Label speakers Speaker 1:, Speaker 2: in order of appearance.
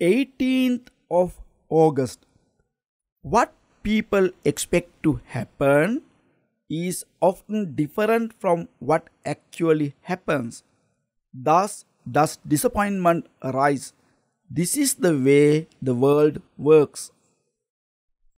Speaker 1: 18th of August, what people expect to happen is often different from what actually happens. Thus, does disappointment arise? This is the way the world works.